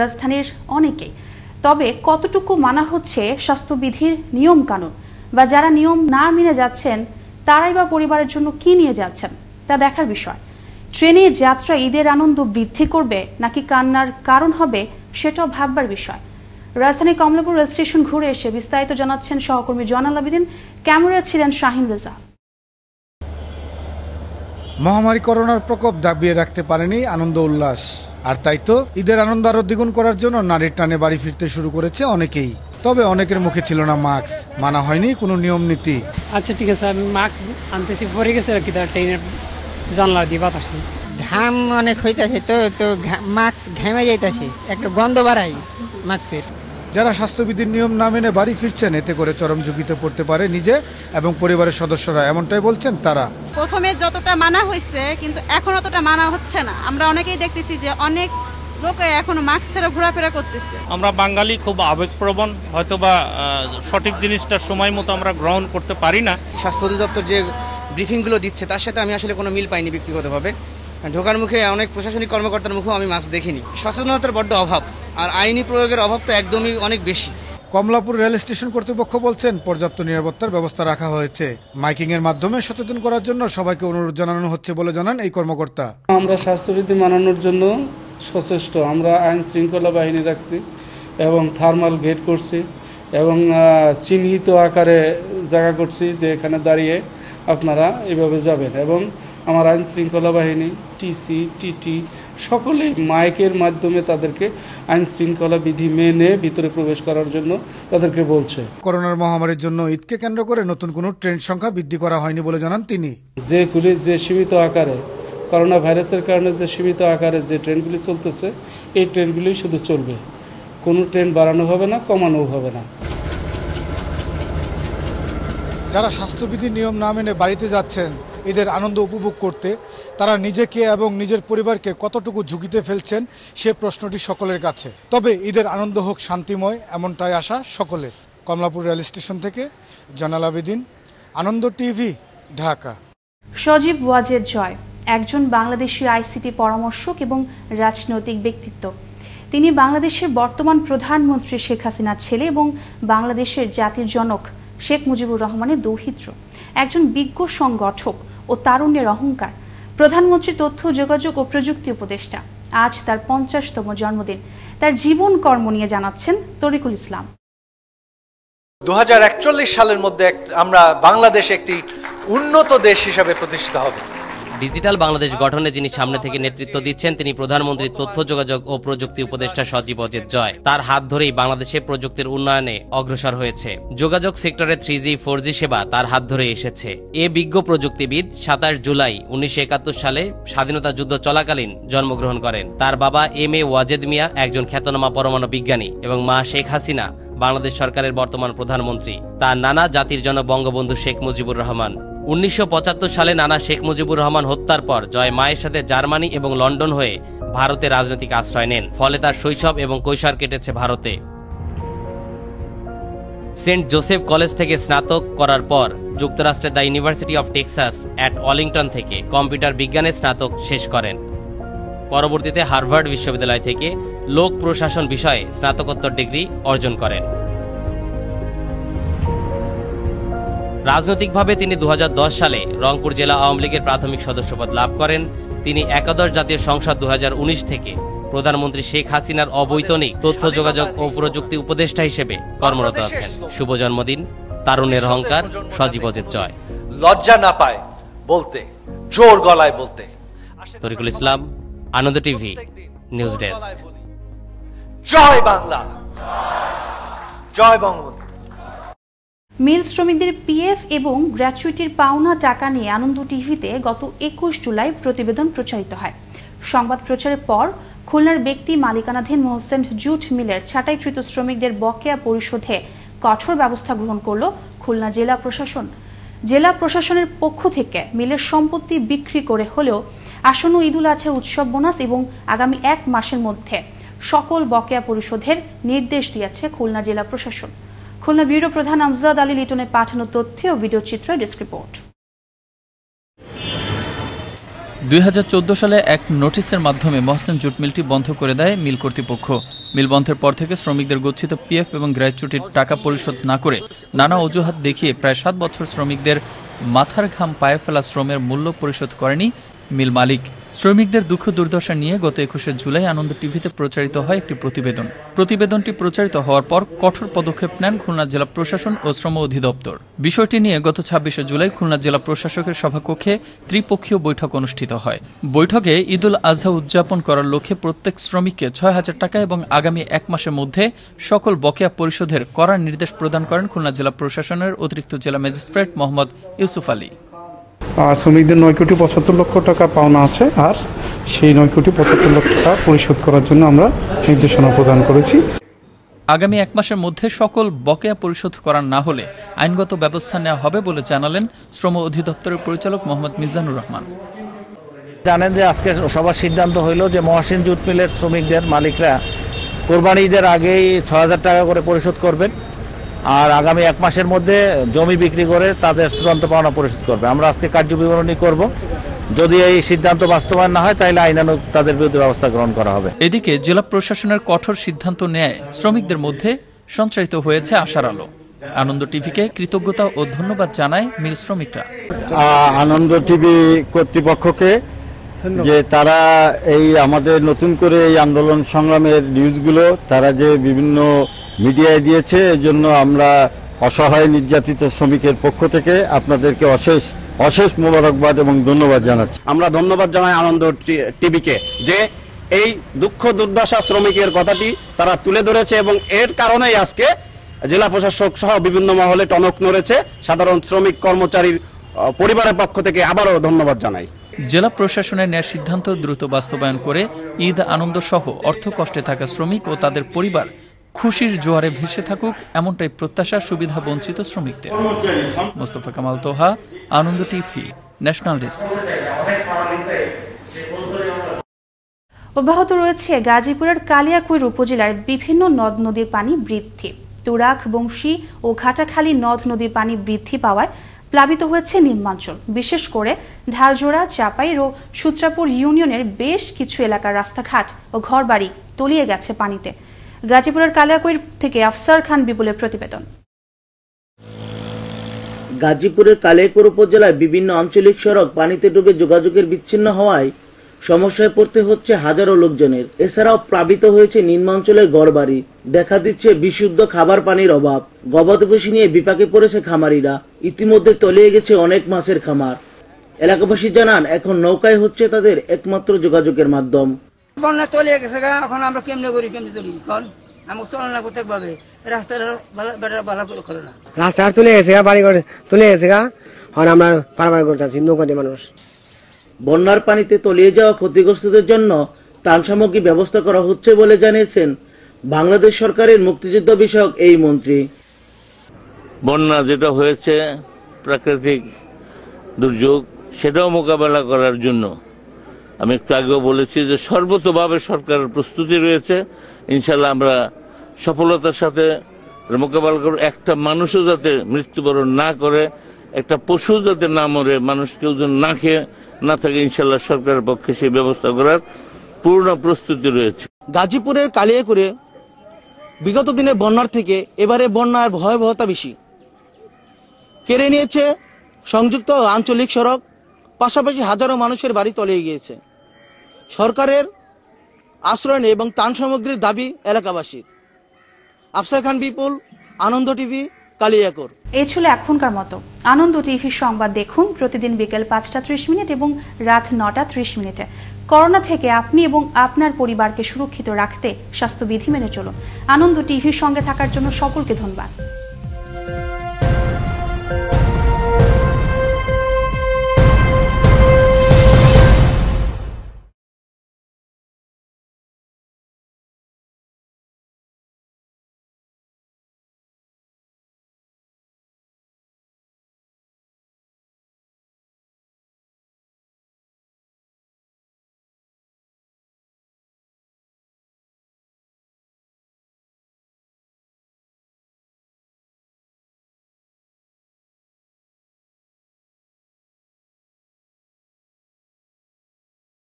রাজধানীর অনেকেই তবে কতটুকু মানা হচ্ছে স্বাস্থ্যবিধির নিয়ম কানুন বা যারা নিয়ম না মেনে যাচ্ছেন তারাই বা পরিবারের জন্য কি নিয়ে যাচ্ছেন তা দেখার বিষয় ট্রেনে যাত্রা ঈদের আনন্দ বৃদ্ধি করবে নাকি কান্নার কারণ হবে সেটাও ভাববার বিষয় রাজধানীর কমলাপুর রেল স্টেশন ঘুরে এসে বিস্তারিত জানাচ্ছেন সহকর্মী জয়নাল আবিদিন ক্যামেরা ছিলেন শাহিন রেজা মহামারী করোনার প্রকোপ দাবিয়ে রাখতে পারেনি আনন্দ উল্লাস আর তাই তো ঈদের আনন্দ আরো দ্বিগুণ করার জন্য নারীর টানে বাড়ি ফিরতে শুরু করেছে অনেকেই তবে অনেকের মুখে ছিল না মাস্ক মানা হয়নি কোনো নিয়ম নীতি আচ্ছা ঠিক আছে আমি মাস্ক আনতেছি পরে গেছে আর কি তার ট্রেনের জানলা দিয়ে বাতাস ঘাম অনেক হইতাছে তো তো মাস্ক ঘেমে যাইতাছে একটা গন্ধ বাড়াই মাস্কের যারা স্বাস্থ্যবিধির নিয়ম না মেনে বাড়ি ফিরছেন এতে করে চরম ঝুঁকিতে পড়তে পারে নিজে এবং পরিবারের সদস্যরা এমনটাই বলছেন তারা প্রথমে যতটা মানা হয়েছে কিন্তু এখন অতটা মানা হচ্ছে না আমরা অনেকেই দেখতেছি যে অনেক লোকে এখন মাস্ক ছাড়া ঘোরাফেরা করতেছে আমরা বাঙালি খুব আবেগপ্রবণ হয়তোবা সঠিক জিনিসটা সময় মতো আমরা গ্রহণ করতে পারি না স্বাস্থ্য অধিদপ্তর যে ব্রিফিংগুলো দিচ্ছে তার সাথে আমি আসলে কোনো মিল পাইনি ব্যক্তিগতভাবে ঢোকার মুখে অনেক প্রশাসনিক কর্মকর্তার মুখেও আমি মাস্ক দেখিনি সচেতনতার বড্ড অভাব আর আইনি প্রয়োগের অভাব তো একদমই অনেক বেশি কমলাপুর রেল স্টেশন কর্তৃপক্ষ বলছেন পর্যাপ্ত নিরাপত্তার ব্যবস্থা রাখা হয়েছে মাইকিং এর মাধ্যমে সচেতন করার জন্য সবাইকে অনুরোধ জানানো হচ্ছে বলে জানান এই কর্মকর্তা আমরা স্বাস্থ্যবিধি মানানোর জন্য সচেষ্ট আমরা আইন শৃঙ্খলা বাহিনী রাখছি এবং থার্মাল গেট করছি এবং চিহ্নিত আকারে জায়গা করছি যে এখানে দাঁড়িয়ে আপনারা এভাবে যাবেন এবং আমার আইন শৃঙ্খলা বাহিনী টিসি টিটি সকলেই মাইকের মাধ্যমে তাদেরকে আইন শৃঙ্খলা বিধি মেনে ভিতরে প্রবেশ করার জন্য তাদেরকে বলছে করোনার মহামারীর জন্য ঈদকে কেন্দ্র করে নতুন কোনো ট্রেন সংখ্যা বৃদ্ধি করা হয়নি বলে জানান তিনি যে পুলিশ যে সীমিত আকারে করোনা ভাইরাসের কারণে যে সীমিত আকারে যে ট্রেনগুলি চলতেছে এই ট্রেনগুলি শুধু চলবে কোনো ট্রেন বাড়ানো হবে না কমানোও হবে না যারা স্বাস্থ্যবিধি নিয়ম না মেনে বাড়িতে যাচ্ছেন ঈদের আনন্দ উপভোগ করতে তারা নিজেকে এবং নিজের পরিবারকে কতটুকু ঝুঁকিতে ফেলছেন সে প্রশ্নটি সকলের কাছে তবে ঈদের আনন্দ হোক শান্তিময় এমনটাই আশা সকলের কমলাপুর রেল স্টেশন থেকে জনাল আবেদিন আনন্দ টিভি ঢাকা সজীব ওয়াজেদ জয় একজন বাংলাদেশি আইসিটি পরামর্শক এবং রাজনৈতিক ব্যক্তিত্ব তিনি বাংলাদেশের বর্তমান প্রধানমন্ত্রী শেখ হাসিনার ছেলে এবং বাংলাদেশের জাতির জনক শেখ মুজিবুর রহমানের দৌহিত্র একজন বিজ্ঞ সংগঠক ও তারুণ্যের অহংকার প্রধানমন্ত্রী তথ্য যোগাযোগ ও প্রযুক্তি উপদেষ্টা আজ তার পঞ্চাশতম জন্মদিন তার জীবন কর্ম নিয়ে জানাচ্ছেন তরিকুল ইসলাম দু সালের মধ্যে আমরা বাংলাদেশ একটি উন্নত দেশ হিসাবে প্রতিষ্ঠিত হবে ডিজিটাল বাংলাদেশ গঠনে যিনি সামনে থেকে নেতৃত্ব দিচ্ছেন তিনি প্রধানমন্ত্রী তথ্য যোগাযোগ ও প্রযুক্তি উপদেষ্টা সজীব অজিত জয় তার হাত ধরেই বাংলাদেশে প্রযুক্তির উন্নয়নে অগ্রসর হয়েছে যোগাযোগ সেক্টরে থ্রি জি ফোর জি সেবা তার হাত ধরে এসেছে এ বিজ্ঞ প্রযুক্তিবিদ সাতাশ জুলাই উনিশশো সালে স্বাধীনতা যুদ্ধ চলাকালীন জন্মগ্রহণ করেন তার বাবা এম এ ওয়াজেদ মিয়া একজন খ্যাতনামা পরমাণু বিজ্ঞানী এবং মা শেখ হাসিনা বাংলাদেশ সরকারের বর্তমান প্রধানমন্ত্রী তার নানা জাতির জন্য বঙ্গবন্ধু শেখ মুজিবুর রহমান উনিশশো সালে নানা শেখ মুজিবুর রহমান হত্যার পর জয় মায়ের সাথে জার্মানি এবং লন্ডন হয়ে ভারতে রাজনৈতিক আশ্রয় নেন ফলে তার শৈশব এবং কৈশোর কেটেছে ভারতে সেন্ট জোসেফ কলেজ থেকে স্নাতক করার পর যুক্তরাষ্ট্রের the university of Texas at Arlington থেকে কম্পিউটার বিজ্ঞানে স্নাতক শেষ করেন পরবর্তীতে হার্ভার্ড বিশ্ববিদ্যালয় থেকে লোক প্রশাসন বিষয়ে স্নাতকোত্তর ডিগ্রি অর্জন করেন রাজনৈতিকভাবে তিনি দু সালে রংপুর জেলা আওয়ামী লীগের প্রাথমিক সদস্যপদ লাভ করেন তিনি একাদশ জাতীয় সংসদ দু থেকে প্রধানমন্ত্রী শেখ হাসিনার অবৈতনিক তথ্য যোগাযোগ ও প্রযুক্তি উপদেষ্টা হিসেবে কর্মরত আছেন শুভ জন্মদিন তারুণের অহংকার সজীব অজিত জয় লজ্জা না পায় বলতে জোর গলায় বলতে Tariqul Islam Ananda TV news desk জয় বাংলা জয় বঙ্গবন্ধু মিল শ্রমিকদের পিএফ এবং গ্র্যাচুইটির পাওনা টাকা নিয়ে আনন্দ টিভিতে গত একুশ জুলাই প্রতিবেদন প্রচারিত হয় সংবাদ প্রচারের পর খুলনার ব্যক্তি মালিকানাধীন মোহসেন জুট মিলের ছাটাইকৃত শ্রমিকদের বকেয়া পরিশোধে কঠোর ব্যবস্থা গ্রহণ করল খুলনা জেলা প্রশাসন জেলা প্রশাসনের পক্ষ থেকে মিলের সম্পত্তি বিক্রি করে হলেও আসন্ন ঈদুল আছে উৎসব বোনাস এবং আগামী এক মাসের মধ্যে সকল বকেয়া পরিশোধের নির্দেশ দিয়েছে খুলনা জেলা প্রশাসন খুলনা ব্যুরো প্রধান আমজাদ আলী লিটনের পাঠানো তথ্য ও ভিডিও চিত্র ডেস্ক রিপোর্ট দুই সালে এক নোটিশের মাধ্যমে মহসেন জুট মিলটি বন্ধ করে দেয় মিল কর্তৃপক্ষ মিল বন্ধের পর থেকে শ্রমিকদের গচ্ছিত পিএফ এবং গ্র্যাচুটির টাকা পরিশোধ না করে নানা অজুহাত দেখিয়ে প্রায় সাত বছর শ্রমিকদের মাথার ঘাম পায়ে ফেলা শ্রমের মূল্য পরিশোধ করেনি মিল মালিক শ্রমিকদের দুঃখ দুর্দশা নিয়ে গত একুশে জুলাই আনন্দ টিভিতে প্রচারিত হয় একটি প্রতিবেদন প্রতিবেদনটি প্রচারিত হওয়ার পর কঠোর পদক্ষেপ নেন খুলনা জেলা প্রশাসন ও শ্রম অধিদপ্তর বিষয়টি নিয়ে গত ছাব্বিশে জুলাই খুলনা জেলা প্রশাসকের সভাকক্ষে ত্রিপক্ষীয় বৈঠক অনুষ্ঠিত হয় বৈঠকে ঈদুল আজহা উদযাপন করার লক্ষ্যে প্রত্যেক শ্রমিককে ছয় হাজার টাকা এবং আগামী এক মাসের মধ্যে সকল বকেয়া পরিশোধের করার নির্দেশ প্রদান করেন খুলনা জেলা প্রশাসনের অতিরিক্ত জেলা ম্যাজিস্ট্রেট মোহাম্মদ ইউসুফ আলী আর শ্রমিকদের নয় কোটি পঁচাত্তর লক্ষ টাকা পাওনা আছে আর সেই নয় কোটি পঁচাত্তর লক্ষ টাকা পরিশোধ করার জন্য আমরা নির্দেশনা প্রদান করেছি আগামী এক মাসের মধ্যে সকল বকেয়া পরিশোধ করা না হলে আইনগত ব্যবস্থা নেওয়া হবে বলে জানালেন শ্রম অধিদপ্তরের পরিচালক মোহাম্মদ মিজানুর রহমান জানেন যে আজকে সবার সিদ্ধান্ত হইল যে মহাসীন জুট মিলের শ্রমিকদের মালিকরা কোরবানিদের আগেই ছ হাজার টাকা করে পরিশোধ করবেন আর আগামী এক মাসের মধ্যে জমি বিক্রি করে তাদের চূড়ান্ত পাওনা পরিশোধ করবে আমরা আজকে কার্যবিবরণী করব যদি এই সিদ্ধান্ত বাস্তবায়ন না হয় তাহলে আইনানুক তাদের বিরুদ্ধে ব্যবস্থা গ্রহণ করা হবে এদিকে জেলা প্রশাসনের কঠোর সিদ্ধান্ত নেয় শ্রমিকদের মধ্যে সঞ্চারিত হয়েছে আশার আলো আনন্দ টিভিকে কৃতজ্ঞতা ও ধন্যবাদ জানায় মিল শ্রমিকরা আনন্দ টিভি কর্তৃপক্ষকে যে তারা এই আমাদের নতুন করে এই আন্দোলন সংগ্রামের নিউজগুলো তারা যে বিভিন্ন মিডিয়ায় দিয়েছে এজন্য আমরা অসহায় নির্যাতিত শ্রমিকের পক্ষ থেকে আপনাদেরকে অশেষ অশেষ মোবারকবাদ এবং ধন্যবাদ জানাচ্ছি আমরা ধন্যবাদ জানাই আনন্দ টিভিকে যে এই দুঃখ দুর্দশা শ্রমিকের কথাটি তারা তুলে ধরেছে এবং এর কারণেই আজকে জেলা প্রশাসক সহ বিভিন্ন মহলে টনক নড়েছে সাধারণ শ্রমিক কর্মচারীর পরিবারের পক্ষ থেকে আবারও ধন্যবাদ জানাই জেলা প্রশাসনের ন্যায় সিদ্ধান্ত দ্রুত বাস্তবায়ন করে ঈদ আনন্দ সহ অর্থ কষ্টে থাকা শ্রমিক ও তাদের পরিবার খুশির জোয়ারে ভেসে থাকুক এমনটাই প্রত্যাশার সুবিধা বঞ্চিত শ্রমিকদের Mostafa Kamal Toha Ananda TV national desk অব্যাহত রয়েছে গাজীপুরের কালিয়াকুইর উপজেলার বিভিন্ন নদ নদীর পানি বৃদ্ধি তুরাক বংশী ও ঘাটাখালী নদ নদীর পানি বৃদ্ধি পাওয়ায় প্লাবিত হয়েছে নিম্নাঞ্চল বিশেষ করে ঢালজোড়া চাপাইর ও সূত্রাপুর ইউনিয়নের বেশ কিছু এলাকার রাস্তাঘাট ও ঘরবাড়ি তলিয়ে গেছে পানিতে গাজীপুরের কালিয়াকৈর থেকে আফসার খান বিপুলের প্রতিবেদন গাজীপুরের কালিয়াকৈর উপজেলায় বিভিন্ন আঞ্চলিক সড়ক পানিতে ডুবে যোগাযোগের বিচ্ছিন্ন হওয়ায় সমস্যায় পড়তে হচ্ছে হাজারো লোকজনের এছাড়াও প্লাবিত হয়েছে নিম্নাঞ্চলের গড়বাড়ি দেখা দিচ্ছে বিশুদ্ধ খাবার পানির অভাব গবাদি পশু নিয়ে বিপাকে পড়েছে খামারিরা ইতিমধ্যে তলিয়ে গেছে অনেক মাছের খামার এলাকাবাসী জানান এখন নৌকায় হচ্ছে তাদের একমাত্র যোগাযোগের মাধ্যম বন্যা চলে গেছে এখন আমরা কেমনে করি কেমনে চলি কারণ আমাকে চলন লাগবো থাকবে রাস্তার রাস্তা আর চলে গেছে চলে গেছে গা এখন আমরা পারাপার করতে আছি মানুষ বন্যার পানিতে তলিয়ে যাওয়া ক্ষতিগ্রস্তদের জন্য ত্রাণ সামগ্রী ব্যবস্থা করা হচ্ছে বলে জানিয়েছেন বাংলাদেশ সরকারের মুক্তিযুদ্ধ বিষয়ক এই মন্ত্রী বন্যা যেটা হয়েছে প্রাকৃতিক দুর্যোগ সেটাও মোকাবেলা করার জন্য আমি একটু আগেও বলেছি যে সর্বতভাবে সরকারের প্রস্তুতি রয়েছে ইনশাল্লাহ আমরা সফলতার সাথে মোকাবেলা করব একটা মানুষও যাতে মৃত্যুবরণ না করে একটা পশু যাতে না মরে মানুষ কেউ যেন না খেয়ে না থাকে ইনশাল্লাহ সরকারের পক্ষে সেই ব্যবস্থা করার পূর্ণ প্রস্তুতি রয়েছে গাজীপুরের কালিয়াকুরে বিগত দিনে বন্যার থেকে এবারে বন্যার ভয়াবহতা বেশি কেড়ে নিয়েছে সংযুক্ত আঞ্চলিক সড়ক পাশাপাশি হাজারো মানুষের বাড়ি তলিয়ে গিয়েছে সরকারের আশ্রয় নেই এবং ত্রাণ সামগ্রীর দাবি এলাকাবাসীর আফসার খান বিপুল আনন্দ টিভি কালিয়াকর এই ছিল এখনকার মতো আনন্দ টিভির সংবাদ দেখুন প্রতিদিন বিকেল পাঁচটা ত্রিশ মিনিট এবং রাত নটা ত্রিশ মিনিটে করোনা থেকে আপনি এবং আপনার পরিবারকে সুরক্ষিত রাখতে স্বাস্থ্যবিধি মেনে চলুন আনন্দ টিভির সঙ্গে থাকার জন্য সকলকে ধন্যবাদ